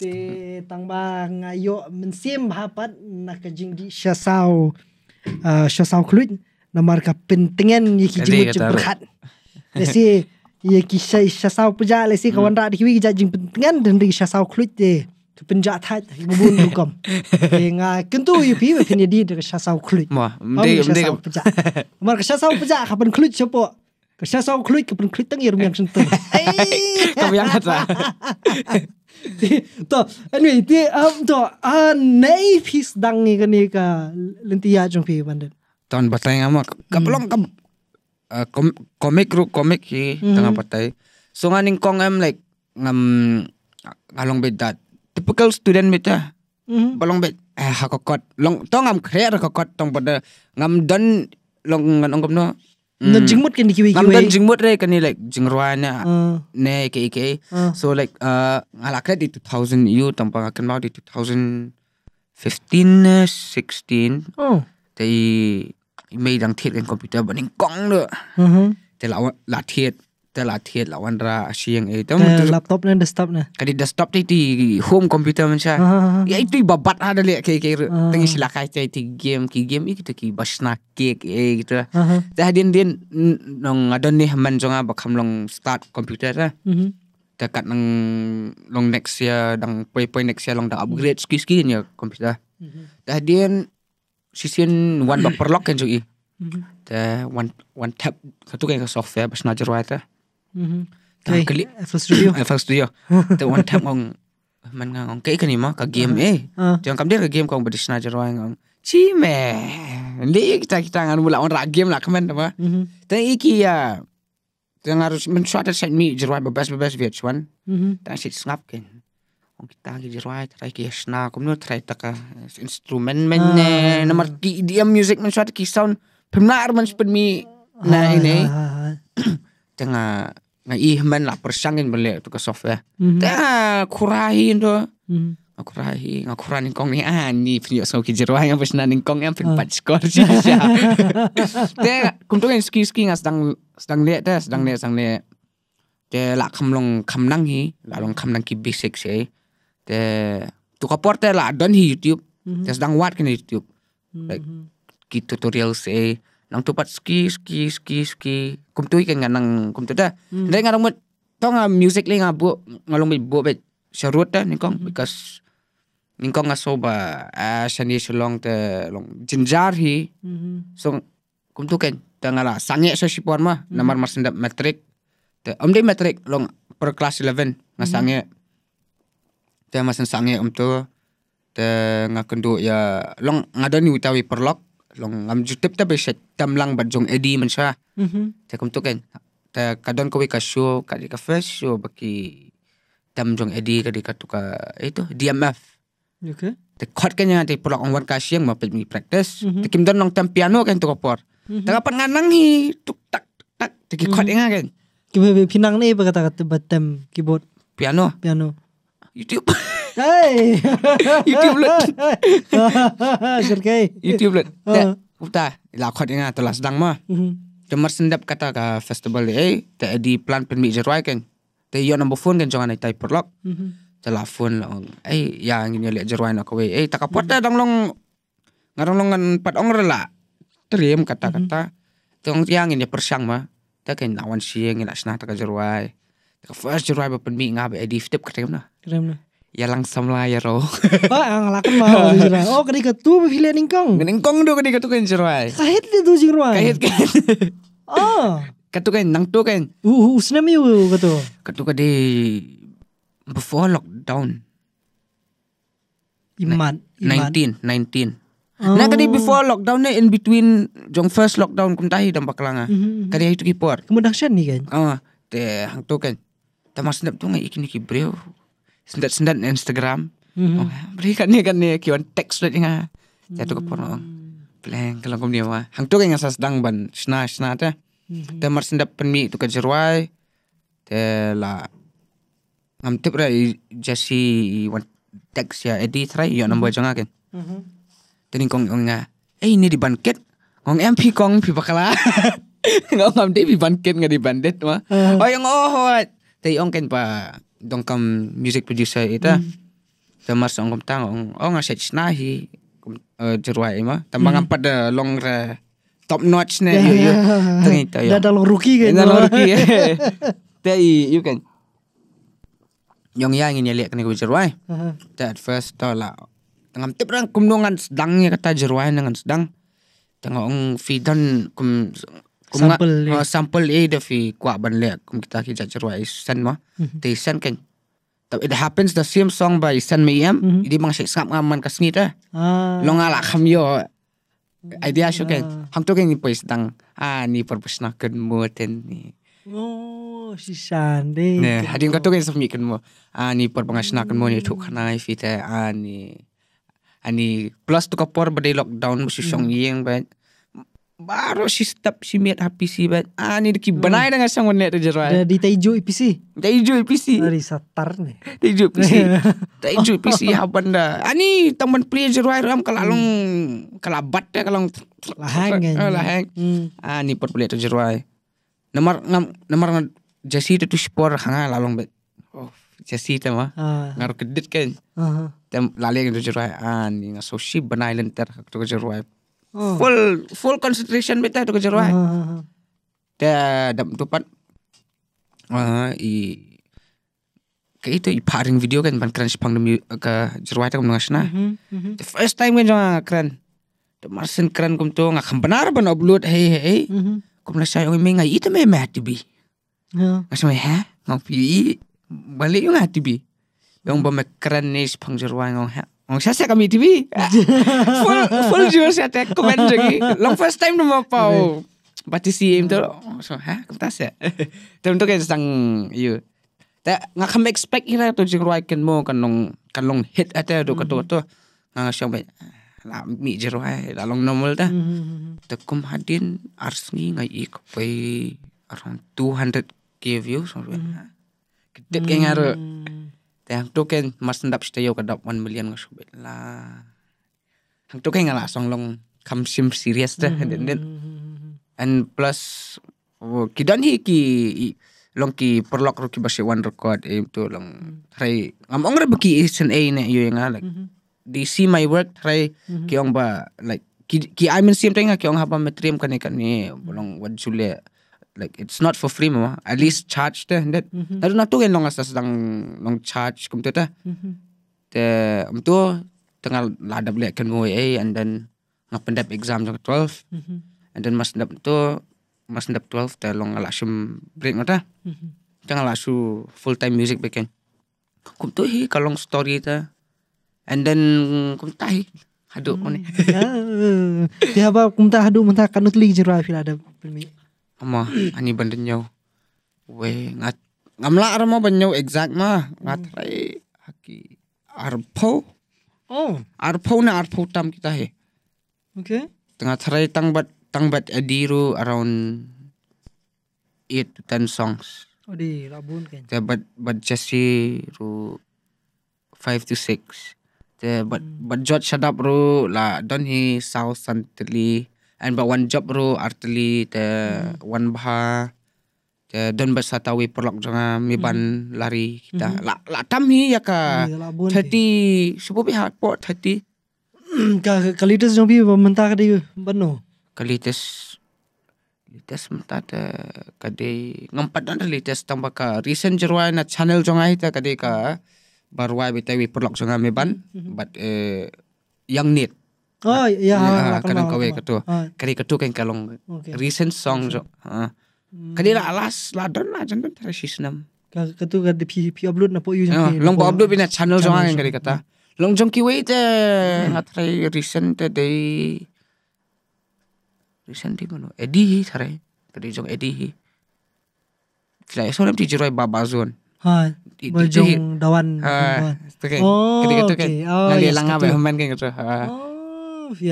tang tangba ngayo mensiem hapat nakajing di shasau uh, ah, syasau kluit namar ka pentingan jing kijing cepat lesi ye shasau puja peja lesi kawan hmm. rak diwi jing pentingan dan di shasau kluit te penja that bubun hukum nga kentu ye pi di de shasau kluit ma de de puja marka shasau puja peja kapan kluit sepo ka syasau kluit kapan kulit tang ye yang sentuh kami yang kata to anyway ti am to a nei phis dang ni kani ka lentia chung phi ban ton batai ngam kaplong kam comic ru comic hi tanga batai so nganing kong am like ngam along bed that typical student beta balong bed eh hakokot long tong am kre hakokot tong pada ngam don long ngan ongkom no na jingmut ke nikiwi kiwi nam jingmut re kani like jingrwa nè ừ. ne cái ke ừ. so like ờ, à là kre di 2000 you tampang akan mau di 2015 16 thì te mei dang thiet kan computer baning kong lo te la là thiết kita latih lawan ra siang eh itu nah, laptop na desktop na kadi desktop ti di home computer man ah, ah, ah. ya itu babat lah dah kay kayak ah. tengah sila kay ti game ki game kita ki basna cake eh gitu lah dah dia dia nong adon nih man jonga bakam long start computer lah mhm. dekat nang long next year dang poin-poin next year long dah upgrade ski ski ni computer mhm. dah dia sisian one perlok kan cuy the mhm. one one tap satu kayak software pas najar wae ta Mm-hmm. Tak Studio. Apple Studio. The one time orang man ngang orang kaya ni mah ke game uh-huh. eh. Uh-huh. Jangan kamu dia ke game kong berdisna je orang ngang. Cime. Ni kita kita ngan mula orang ragim lah kemen apa. Tapi iki ya. Tapi harus mencuat dan sent me je orang bebas bebas via cuan. Tapi sih snap kan. Orang kita lagi je orang terai kaya sna. Kamu uh, instrument terai tak instrumen mana. Ah. Nomor dia music mencuat kisah. Pemnar mencuat mi. Nah ini. nga nga ihman lah persangin beli tu ke software. Ya. Mm kurahin tu. Mm. Nga kong ni ani pinyo so ki yang pesna kong yang pin patch kor si sya. Te kumto yang ski ski nga sedang sedang le teh sedang le sedang le. Te la kamlong kamnang hi, lalong kamnang ki basic se. tu kapor te lah don hi YouTube. teh mhm. sedang wat kena YouTube. Mhm. Like ki tutorial sih nang tupat ski ski ski ski kum tu ikan nang kum tu dah hmm. dari ngarang mut tau ah, music ling a ngalung bu bet serut dah ningkong hmm. because ningkong ngasoba, soba ah sani selong te long jenjar hi hmm. so kum tu kan tangala sangye so si puan mah hmm. namar mar sendap metrik te om dei metrik long per kelas eleven ngah hmm. te masen sangye om tu te ngakendu ya long ngadani utawi perlok long ngam ju tep tep set tam lang bat jong edi man sa mm-hmm. te kum tu ken te kadon ko ka shu ka di ka shu ba baki tam jong edi ka di ka eh, tu ka itu DMF te kot ken yang te pulang ong wan ka siang ma pet mi practice mm-hmm. te kim don long tam piano ken tu ko por mm-hmm. te ngan nganang hi tuk tak tak te ki kot inga ken kim be pinang ne ba kata kata batem keyboard piano piano youtube hei YouTube-let. Surkai. YouTube-let. Uta, uh. lakot ini telah sedang mah. Mm-hmm. Cemar sendap kata ke festival eh te di plan pen bijak wai kan. Te yo nombor phone kan jangan tai perlok. Telefon mm-hmm. long. Eh yang ini lek jeruai nak wei. Eh tak kapot dong long ngarong long kan empat orang rela. Teriem kata-kata. Mm-hmm. Tong yang ini persiang mah. tak kan lawan siang ina senah tak jeruai. Tak first jeruai pen mi ngabe edif tip kerem lah Kerem lah Ya langsam lah ya roh. Ah, ngelakon mah Oh, kadi tuh pilihan ingkong. Ingkong do kadi tuh kan jerai. Kahit dia tuh jerai. Kahit kan. Oh. Katu kan nang tu kan. Uh, uh senam yo katu. Katu kadi before lockdown. Iman. Nineteen, nineteen. Oh. Nah kadi before lockdown ni in between jong first lockdown kum tahi dampak langa. Mm mhm. Kadi itu kipor. Kemudian ni kan. Ah, teh hang tu kan. Tamas nap tu ngai ikini kibreu sendat-sendat Instagram mm-hmm. oh, beri kat ni kan ni kian teks dot inga jatuh ke porno. Mm. Pelan kalau kom dia mah hang tu kan asas sedang ban sna sna ta eh. mm-hmm. ta mar sendat penmi tu kan Tela. ngam tip rai jasi wan teks ya edit rai yang nombor mm-hmm. jangan, kan Tadi mm-hmm. kong ngah. eh ini di banket kong MP kong pi bakala ngam ngam di banket di bandet mah eh. oh yang oh Tapi ongkin kan, pak dong kam music producer ita hmm. temas song kam tang ong ong aset snahi e, jeruai ima tambang mm. ampat long re top notch ne ya, ya. yo yo tangi ta yo da long rookie kan da long rookie ta i you can yang yang ini kene kena jeruai te at first to la tengam tip rang sedang sedangnya kata jeruai dengan sedang tengok ong fidan kum sampel nga, ya. uh, oh, sampel e iya, da fi kwa ban le kita ki ja is send san keng tapi it happens the same song by send me em, mhm. di mang sik sap ngaman kasngit eh. ah longa la yo eh. idea show keng ah. hang to keng ah, ni pais dang Ani ni purpose na ken mo ten ni Oh, si Sande. Ne, nah, hadim kato kan sami kan mo. Ani por pangasna kan mo ah, ni tu kana ifite ani ani plus tu kapor bade lockdown musuh mhm. song yeng bet baru si step si mid hapi si bat. Ah ni deki benai hmm. dengan sang wanet je rai. Di tejo IPC. Tejo IPC. Dari satar ni. Tejo IPC. Tejo IPC haban da. Ani ah, teman play ram kalau ram kalalong kalabat ya kalong lahang. Lahang. Ah ni hmm. ah, per play nomor rai. Nomor nomor jasi tu sport hanga long bet. Oh jasi mah ah. ngaruh kedit kan. Tem lalai kan tu je rai. Ah ni ngasosi benai lenter tu je Oh. Full full concentration beta itu kejar wae. dah dapat dam ah, i ke itu iparing video kan pan crunch pang demi ke jeruai tak mengasna. Mm mhm. The first time kan jangan keren. The marsen keren kum tu ngakam benar pan upload hey hey. Mhm. Kum Mm -hmm. Kum nasa itu memang hati bi. Ngasih ya. meh ngopi balik yang hati bi. Yang hmm. bamek keren nih pang jeruai ngong heh. Wong saya kami TV full full jual saya teh komen lagi long first time nama pau oh. pati si itu oh, so ha kertas ya tapi untuk kayak sang iyo tak nggak kami expect kira tuh jeng kan mau kan long hit atau do mm-hmm. ketua tuh nggak siapa ah, lah mi jeruai long normal dah mm-hmm. tekum hadin arsni ngai ik pay around 200 k views sampai kita kayak ngaruh yang tu kan mas ndap ke kadap 1 million ngasubit lah. Yang tu kan song long kam sim serious dah. Mm. Mm-hmm. And, and plus oh, kidan hi ki long ki perlok ruki basi one record eh, tu long mm-hmm. try ngamong ra beki isen a eh, ne yo yang like mm -hmm. they see my work try mm -hmm. ba like ki ki I mean same thing ong hapa metrium kan ikan ni mm-hmm. bolong wad sulia like it's not for free mo at mm-hmm. least charge the that mm-hmm. na tu gen long as sedang long charge kum te ta the um tu tengah ladap lek kan mo eh and then pendap exam jang 12 mm-hmm. and then mas ndap tu mas ndap 12 the long alasum break ngata mm-hmm. tengah lasu full time music bikin kum tu hi kalong story ta and then kum tai hadu hmm. ni ya dia ba kum ta hadu mentah kanut lagi jira fil filmi ama ani banden nyau we ngat ngamla armo ban nyau exact ma ngat hmm. rai haki arpo oh arpo na arpo tam kita he okay tengah rai tangbat tangbat adiru around eight to ten songs oh di labun kan te bat bat jasi ru five to six te bat hmm. but George shut ru la don he south santli and but wan job ro artli te wan bha te don ba satawi prolog janga mi ban mm-hmm. lari kita mm-hmm. la la tam hi ya ka iya, thati supo bi hat po thati ka kalitas jong bi menta ka de banno kalitas kalitas menta te de ngampat dan kalitas tamba ka recent jerwa na channel jonga hi ta de ka barwa bi wi prolog janga mi ban mm-hmm. but eh yang need Oh nah, iya, nah, kadang kowe ketua, ah. Kari ketua keng kalong okay. recent song so. Heeh. Kadi alas ladon lah jangan tara sisnam. ketua kedu ka di pi upload napa po yu ah, Long po upload pina channel so angin kari kata. Long jong kiwe wait eh hmm. ngatrai recent te Recent di mana? Edi hi tare. Kadi jong edi hi. Kila esorem ya, ti jeroy babazon. Ha, jong dawan. Kan, kan. Oh, ketika ketika tu kan. Ngali langa be keng kedu. alluvião.